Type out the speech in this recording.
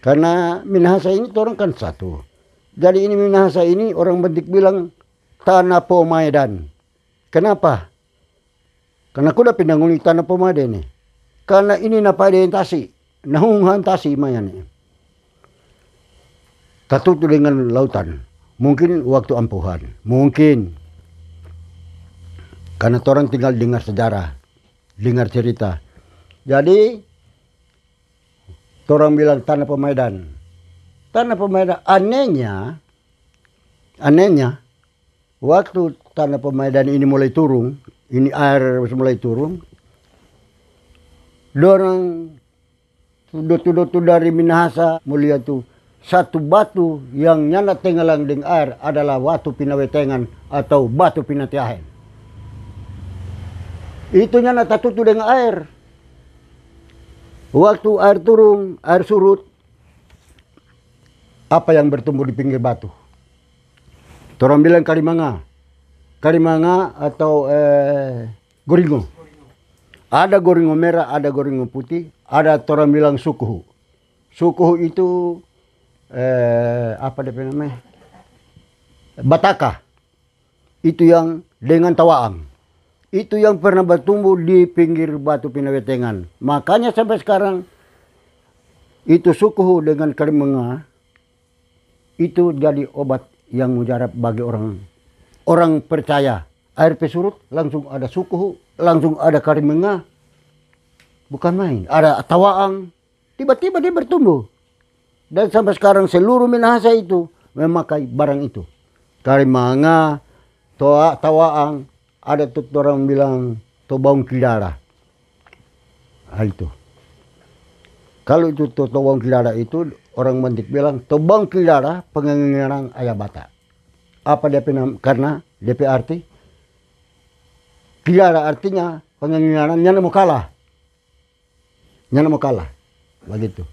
Karena minahasa ini orang kan satu. Jadi ini minahasa ini orang bentik bilang tanah pemaidan. Kenapa? Karena kuda pindah nguli tanah pemaidan ini. Karena ini napa orientasi. Nahunghan tasi mayan. Tatutu dengan lautan. Mungkin waktu ampuhan. Mungkin. Karena orang tinggal dengar sejarah. Dengar cerita. Jadi orang bilang tanah pemaidan tanah pemaidan anehnya anehnya waktu tanah pemaidan ini mulai turun ini air mulai turun dorong tudut tu dari Minahasa mulia tuh satu batu yang nyana tenggelam dengan air adalah batu pinawetengan atau batu pinatiahen. Itu nyana tu dengan air. Waktu air turun, air surut, apa yang bertumbuh di pinggir batu? Orang bilang Kalimanga Karimanga atau eh, goringo. Ada goringo merah, ada goringo putih, ada orang bilang sukuhu. Sukuhu itu eh, apa namanya? Bataka. Itu yang dengan tawaang itu yang pernah bertumbuh di pinggir Batu Pinawetengan. Makanya sampai sekarang itu suku dengan kelimenga itu jadi obat yang mujarab bagi orang orang percaya. Air pesurut langsung ada suku, langsung ada karimenga. Bukan main, ada tawaang. Tiba-tiba dia bertumbuh. Dan sampai sekarang seluruh Minahasa itu memakai barang itu. Karimanga, toa, tawaang, ada tuh orang bilang tobang kidara. Nah, itu. Kalau itu tobang kidara itu orang Bantik bilang tobang kidara pengengerang ayah bata. Apa DP karena DP arti kidara artinya pengengerang nyana mau kalah. Nyana mau kalah. Begitu.